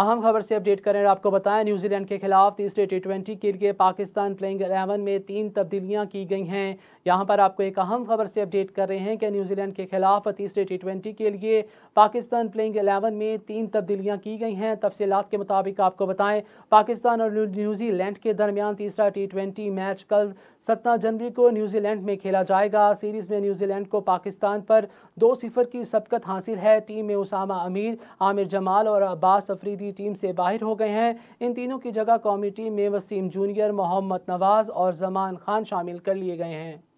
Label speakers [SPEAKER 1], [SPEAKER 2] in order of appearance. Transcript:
[SPEAKER 1] अहम खबर से अपडेट करें और आपको बताएं न्यूजीलैंड के खिलाफ तीसरे टी ट्वेंटी के लिए पाकिस्तान प्लेइंग एलेवन में तीन तब्दीलियां की गई हैं यहां पर आपको एक अहम खबर से अपडेट कर रहे हैं कि न्यूजीलैंड के खिलाफ तीसरे टी ट्वेंटी के लिए पाकिस्तान प्लेइंग एलेवन में तीन तब्दीलियां की गई हैं तफसीत के मुताबिक आपको बताएं पाकिस्तान और न्यूजीलैंड के दरमियान तीसरा टी ट्वेंटी मैच कल सत्रह जनवरी को न्यूजीलैंड में खेला जाएगा सीरीज़ में न्यूजीलैंड को पाकिस्तान पर दो सिफर की सबकत हासिल है टीम में उसामा अमीर आमिर जमाल और अब्बास अफरीदी की टीम से बाहर हो गए हैं इन तीनों की जगह कौमी टीम में वसीम जूनियर मोहम्मद नवाज़ और जमान खान शामिल कर लिए गए हैं